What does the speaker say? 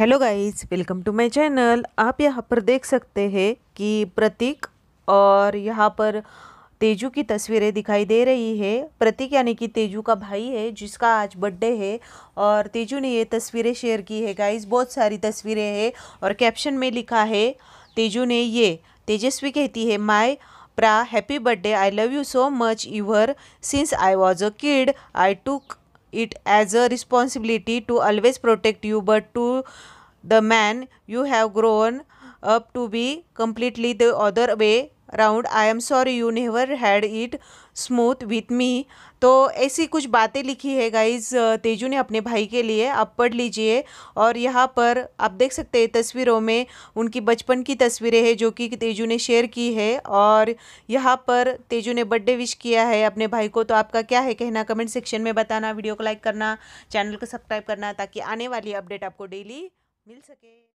hello guys welcome to my channel आप यहाँ पर देख सकते हैं कि प्रतीक और यहाँ पर तेजू की तस्वीरें दिखाई दे रही है प्रतीक यानी कि तेजू का भाई है जिसका आज बर्थडे है और तेजू ने ये तस्वीरें शेयर की है गाइस बहुत सारी तस्वीरें हैं और कैप्शन में लिखा है तेजू ने ये तेजस्वी कहती है माई प्रा happy birthday I love you so much ever since I was a kid I took it as a responsibility to always protect you but to the man you have grown up to be completely the other way round I am sorry you never had it smooth with me तो ऐसी कुछ बातें लिखी है guys Tezu ने अपने भाई के लिए आप पढ़ लीजिए और यहाँ पर आप देख सकते हैं तस्वीरों में उनकी बचपन की तस्वीरें हैं जो कि तेजू ने शेयर की है और यहाँ पर तेजू ने बर्थडे विश किया है अपने भाई को तो आपका क्या है कहना कमेंट सेक्शन में बताना वीडियो को लाइक करना चैनल को सब्सक्राइब करना ताकि आने वाली अपडेट आपको डेली मिल सके